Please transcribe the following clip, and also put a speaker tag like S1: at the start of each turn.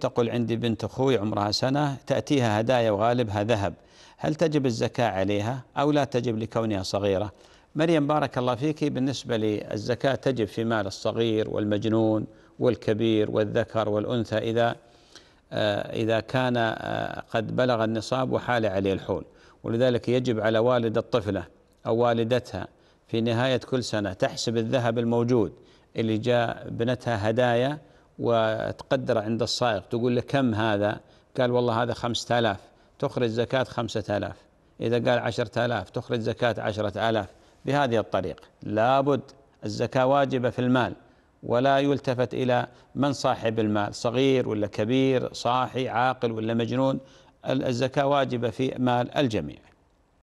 S1: تقول عندي بنت أخوي عمرها سنة تأتيها هدايا وغالبها ذهب هل تجب الزكاة عليها أو لا تجب لكونها صغيرة مريم بارك الله فيك بالنسبة للزكاة تجب في مال الصغير والمجنون والكبير والذكر والأنثى إذا آه، إذا كان آه، قد بلغ النصاب وحال عليه الحول ولذلك يجب على والد الطفلة أو والدتها في نهاية كل سنة تحسب الذهب الموجود اللي جاء بنتها هدايا وتقدر عند الصائغ تقول له كم هذا قال والله هذا خمسة آلاف تخرج زكاة خمسة آلاف إذا قال عشرة آلاف تخرج زكاة عشرة آلاف بهذه الطريقة لابد الزكاة واجبة في المال ولا يلتفت إلى من صاحب المال صغير ولا كبير صاحي عاقل ولا مجنون الزكاة واجبة في مال الجميع